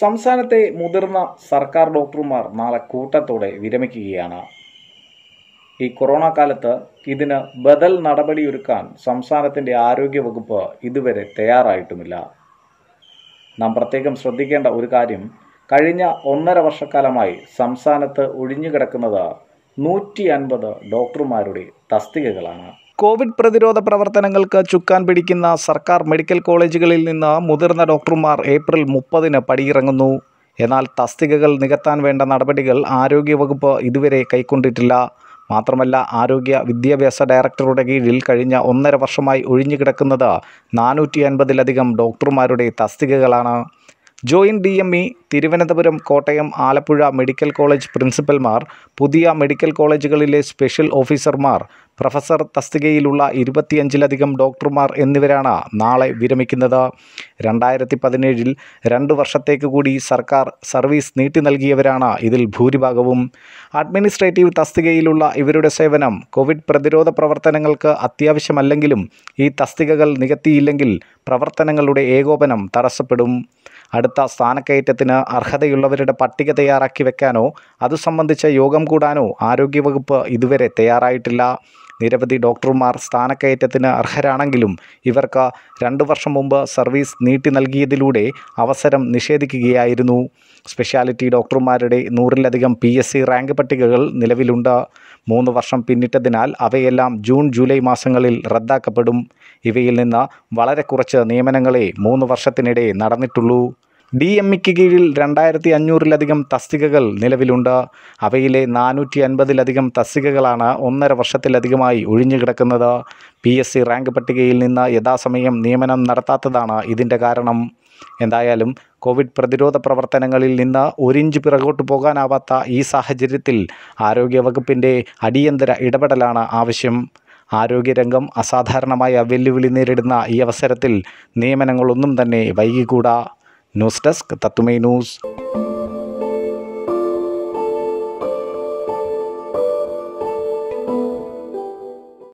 സംസ്ഥാനത്തെ മുതിർന്ന സർക്കാർ ഡോക്ടർമാർ നാളെ കൂട്ടത്തോടെ വിരമിക്കുകയാണ് ഈ കൊറോണ കാലത്ത് ഇതിന് ബദൽ നടപടിയൊരുക്കാൻ സംസ്ഥാനത്തിൻ്റെ ആരോഗ്യവകുപ്പ് ഇതുവരെ തയ്യാറായിട്ടുമില്ല നാം പ്രത്യേകം ശ്രദ്ധിക്കേണ്ട ഒരു കാര്യം കഴിഞ്ഞ ഒന്നര വർഷക്കാലമായി സംസ്ഥാനത്ത് ഒഴിഞ്ഞുകിടക്കുന്നത് നൂറ്റി അൻപത് ഡോക്ടർമാരുടെ തസ്തികകളാണ് കോവിഡ് പ്രതിരോധ പ്രവർത്തനങ്ങൾക്ക് ചുക്കാൻ പിടിക്കുന്ന സർക്കാർ മെഡിക്കൽ കോളേജുകളിൽ നിന്ന് മുതിർന്ന ഡോക്ടർമാർ ഏപ്രിൽ മുപ്പതിന് പടിയിറങ്ങുന്നു എന്നാൽ തസ്തികകൾ നികത്താൻ വേണ്ട നടപടികൾ ആരോഗ്യവകുപ്പ് ഇതുവരെ കൈക്കൊണ്ടിട്ടില്ല മാത്രമല്ല ആരോഗ്യ വിദ്യാഭ്യാസ ഡയറക്ടറുടെ കീഴിൽ കഴിഞ്ഞ ഒന്നര വർഷമായി ഒഴിഞ്ഞു കിടക്കുന്നത് നാനൂറ്റി അൻപതിലധികം ഡോക്ടർമാരുടെ തസ്തികകളാണ് join D M E Thiruvananthapuram Kottayam Alappuzha medical college പ്രിൻസിപ്പൽമാർ പുതിയ മെഡിക്കൽ കോളേജുകളിലെ സ്പെഷ്യൽ ഓഫീസർമാർ പ്രൊഫസർ തസ്തികയിലുള്ള ഇരുപത്തിയഞ്ചിലധികം ഡോക്ടർമാർ എന്നിവരാണ് നാളെ വിരമിക്കുന്നത് രണ്ടായിരത്തി പതിനേഴിൽ രണ്ട് വർഷത്തേക്ക് കൂടി സർക്കാർ സർവീസ് നീട്ടി നൽകിയവരാണ് ഇതിൽ ഭൂരിഭാഗവും അഡ്മിനിസ്ട്രേറ്റീവ് തസ്തികയിലുള്ള ഇവരുടെ സേവനം കോവിഡ് പ്രതിരോധ പ്രവർത്തനങ്ങൾക്ക് അത്യാവശ്യമല്ലെങ്കിലും ഈ തസ്തികകൾ നികത്തിയില്ലെങ്കിൽ പ്രവർത്തനങ്ങളുടെ ഏകോപനം തടസ്സപ്പെടും അടുത്ത സ്ഥാനക്കയറ്റത്തിന് അർഹതയുള്ളവരുടെ പട്ടിക തയ്യാറാക്കി വെക്കാനോ അത് സംബന്ധിച്ച യോഗം കൂടാനോ ആരോഗ്യവകുപ്പ് ഇതുവരെ തയ്യാറായിട്ടില്ല നിരവധി ഡോക്ടർമാർ സ്ഥാനക്കയറ്റത്തിന് അർഹരാണെങ്കിലും ഇവർക്ക് രണ്ടു വർഷം മുമ്പ് സർവീസ് നീട്ടി നൽകിയതിലൂടെ അവസരം നിഷേധിക്കുകയായിരുന്നു സ്പെഷ്യാലിറ്റി ഡോക്ടർമാരുടെ നൂറിലധികം പി എസ് സി റാങ്ക് പട്ടികകൾ നിലവിലുണ്ട് മൂന്ന് വർഷം പിന്നിട്ടതിനാൽ അവയെല്ലാം ജൂൺ ജൂലൈ മാസങ്ങളിൽ റദ്ദാക്കപ്പെടും ഇവയിൽ നിന്ന് വളരെ കുറച്ച് നിയമനങ്ങളെ മൂന്ന് വർഷത്തിനിടെ നടന്നിട്ടുള്ളൂ ഡി എം ഇക്ക് കീഴിൽ രണ്ടായിരത്തി അഞ്ഞൂറിലധികം തസ്തികകൾ നിലവിലുണ്ട് അവയിലെ നാനൂറ്റി അൻപതിലധികം തസ്തികകളാണ് ഒന്നര വർഷത്തിലധികമായി ഒഴിഞ്ഞുകിടക്കുന്നത് പി എസ് സി റാങ്ക് പട്ടികയിൽ നിന്ന് യഥാസമയം നിയമനം നടത്താത്തതാണ് ഇതിൻ്റെ കാരണം എന്തായാലും കോവിഡ് പ്രതിരോധ പ്രവർത്തനങ്ങളിൽ നിന്ന് ഒരിഞ്ച് പിറകോട്ട് പോകാനാവാത്ത ഈ സാഹചര്യത്തിൽ ആരോഗ്യവകുപ്പിൻ്റെ അടിയന്തര ഇടപെടലാണ് ആവശ്യം ആരോഗ്യരംഗം അസാധാരണമായ വെല്ലുവിളി നേരിടുന്ന ഈ അവസരത്തിൽ നിയമനങ്ങളൊന്നും തന്നെ വൈകിക്കൂടാ ന്യൂസ് ഡെസ്ക് തത്തുമൈ ന്യൂസ്